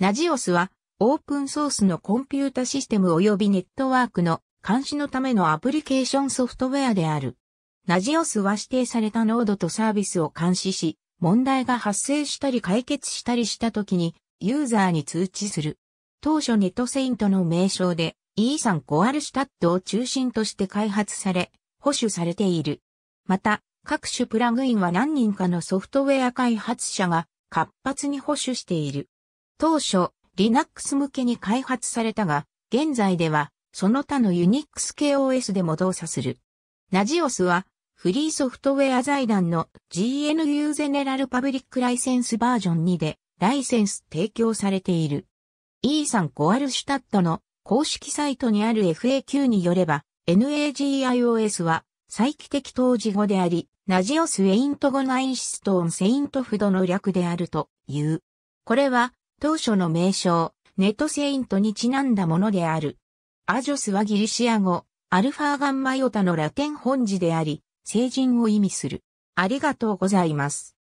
ナジオスはオープンソースのコンピュータシステム及びネットワークの監視のためのアプリケーションソフトウェアである。ナジオスは指定されたノードとサービスを監視し、問題が発生したり解決したりした時にユーザーに通知する。当初ネットセイントの名称で E サン・コアルシュタットを中心として開発され、保守されている。また、各種プラグインは何人かのソフトウェア開発者が活発に保守している。当初、Linux 向けに開発されたが、現在では、その他の Unix 系 OS でも動作する。ナジオスは、フリーソフトウェア財団の GNU ゼネラルパブリックライセンスバージョン2で、ライセンス提供されている。E さんコアルシュタットの公式サイトにある FAQ によれば、NAGIOS は、再帰的当時語であり、ナジオス・ウェイント・ゴナインシストーン・セイント・フドの略であるという。これは、当初の名称、ネトセイントにちなんだものである。アジョスはギリシア語、アルファーガンマヨタのラテン本字であり、聖人を意味する。ありがとうございます。